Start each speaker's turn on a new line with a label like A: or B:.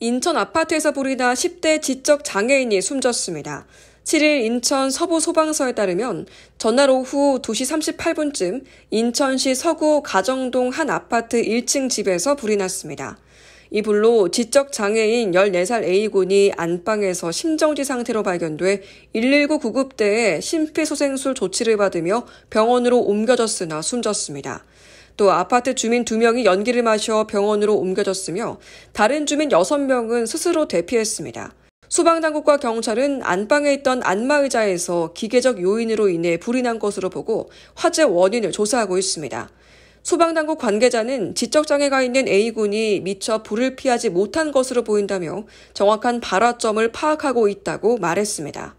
A: 인천 아파트에서 부리다 10대 지적 장애인이 숨졌습니다. 7일 인천 서부 소방서에 따르면 전날 오후 2시 38분쯤 인천시 서구 가정동 한 아파트 1층 집에서 불이 났습니다. 이 불로 지적 장애인 14살 A군이 안방에서 심정지 상태로 발견돼 119 구급대에 심폐소생술 조치를 받으며 병원으로 옮겨졌으나 숨졌습니다. 또 아파트 주민 2명이 연기를 마셔 병원으로 옮겨졌으며 다른 주민 6명은 스스로 대피했습니다. 소방당국과 경찰은 안방에 있던 안마의자에서 기계적 요인으로 인해 불이 난 것으로 보고 화재 원인을 조사하고 있습니다. 소방당국 관계자는 지적장애가 있는 A군이 미처 불을 피하지 못한 것으로 보인다며 정확한 발화점을 파악하고 있다고 말했습니다.